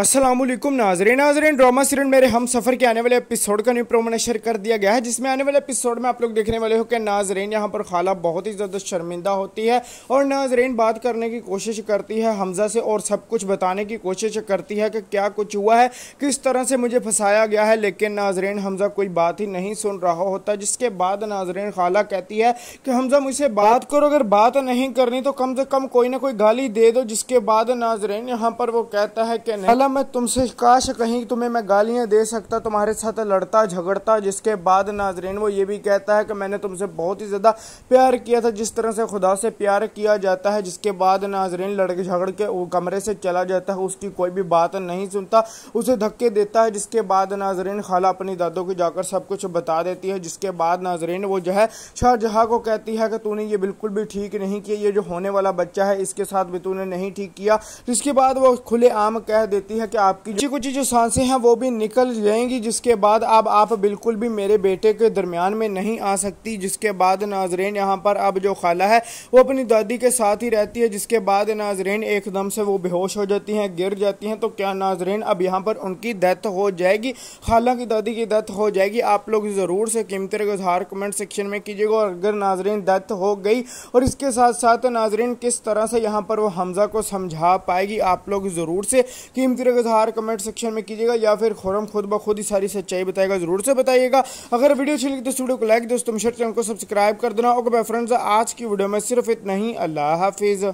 असलम नाजरे नाजरीन drama serial मेरे हम सफ़र के आने वाले एपिसोड का न्यू प्रोमो कर दिया गया है जिसमें आने वाले एपिसोड में आप लोग देखने वाले हो कि नाजरीन यहाँ पर खाला बहुत ही ज़्यादा शर्मिंदा होती है और नाजरीन बात करने की कोशिश करती है हमज़ा से और सब कुछ बताने की कोशिश करती है कि क्या कुछ हुआ है किस तरह से मुझे फंसाया गया है लेकिन नाजरीन हमज़ा कोई बात ही नहीं सुन रहा होता जिसके बाद नाजरीन खाला कहती है कि हमज़ा मुझसे बात करो अगर बात नहीं करनी तो कम से कम कोई ना कोई गाली दे दो जिसके बाद नाजरीन यहाँ पर वो कहता है कि अल्लाह मैं तुमसे काश कहीं तुम्हें मैं गालियां दे सकता तुम्हारे साथ लड़ता झगड़ता जिसके बाद नाजरीन वो ये भी कहता है कि मैंने तुमसे बहुत ही ज़्यादा प्यार किया था जिस तरह से खुदा से प्यार किया जाता है जिसके बाद नाजरीन लड़के झगड़ के कमरे से चला जाता है उसकी कोई भी बात नहीं सुनता उसे धक्के देता है जिसके बाद नाजरीन खाला अपनी दादों को जाकर सब कुछ बता देती है जिसके बाद नाजरीन वो जो है शाहजहाँ को कहती है कि तूने ये बिल्कुल भी ठीक नहीं किया ये जो होने वाला बच्चा है इसके साथ भी तूने नहीं ठीक किया जिसके बाद वो खुले आम कह देती सकती है कि आपकी कुछ कुछ जो सांसें हैं वो भी निकल जाएंगी जिसके बाद अब आप बिल्कुल भी मेरे बेटे के दरमियान में नहीं आ सकती जिसके बाद नाजरेन यहाँ पर अब जो खाला है वो अपनी दादी के साथ ही रहती है जिसके बाद नाजरेन एकदम से वो बेहोश हो जाती हैं गिर जाती हैं तो क्या नाजरेन अब यहाँ पर उनकी डेथ हो जाएगी खाला की दादी की डेथ हो जाएगी आप लोग ज़रूर से कीमत गुजार कमेंट सेक्शन में कीजिएगा और अगर नाजरेन डेथ हो गई और इसके साथ साथ नाजरीन किस तरह से यहाँ पर वो हमजा को समझा पाएगी आप लोग ज़रूर से कीमत तस्वीर इजहार कमेंट सेक्शन में कीजिएगा या फिर खुरम खुद ब खुद ही सारी सच्चाई बताएगा जरूर से बताइएगा अगर वीडियो अच्छी लगी तो वीडियो को लाइक दोस्तों चैनल को सब्सक्राइब कर देना ओके फ्रेंड्स आज की वीडियो में सिर्फ इतना ही अल्लाह हाफिज़